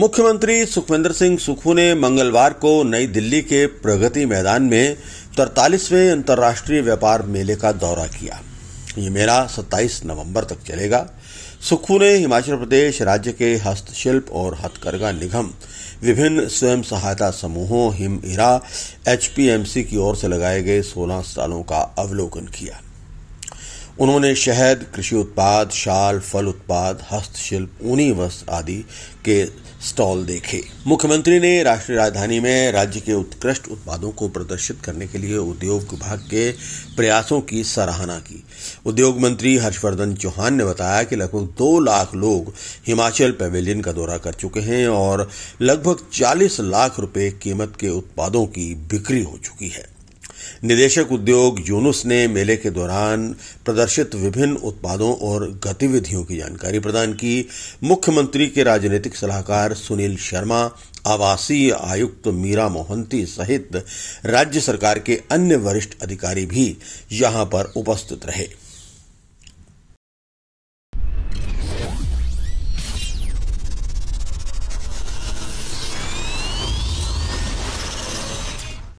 मुख्यमंत्री सुखविंदर सिंह सुखू ने मंगलवार को नई दिल्ली के प्रगति मैदान में तरतालीसवें अंतर्राष्ट्रीय व्यापार मेले का दौरा किया ये मेला 27 नवंबर तक चलेगा सुखू ने हिमाचल प्रदेश राज्य के हस्तशिल्प और हथकरघा निगम विभिन्न स्वयं सहायता समूहों हिम इरा एचपीएमसी की ओर से लगाए गए 16 स्टॉलों का अवलोकन किया उन्होंने शहद कृषि उत्पाद शाल फल उत्पाद हस्तशिल्प ऊनी वस्त्र आदि के स्टॉल देखे मुख्यमंत्री ने राष्ट्रीय राजधानी में राज्य के उत्कृष्ट उत्पादों को प्रदर्शित करने के लिए उद्योग विभाग के प्रयासों की सराहना की उद्योग मंत्री हर्षवर्धन चौहान ने बताया कि लगभग दो लाख लोग हिमाचल पेवेलियन का दौरा कर चुके हैं और लगभग चालीस लाख रुपए कीमत के उत्पादों की बिक्री हो चुकी है निदेशक उद्योग यूनुस ने मेले के दौरान प्रदर्शित विभिन्न उत्पादों और गतिविधियों की जानकारी प्रदान की मुख्यमंत्री के राजनीतिक सलाहकार सुनील शर्मा आवासीय आयुक्त मीरा मोहंती सहित राज्य सरकार के अन्य वरिष्ठ अधिकारी भी यहां पर उपस्थित रहे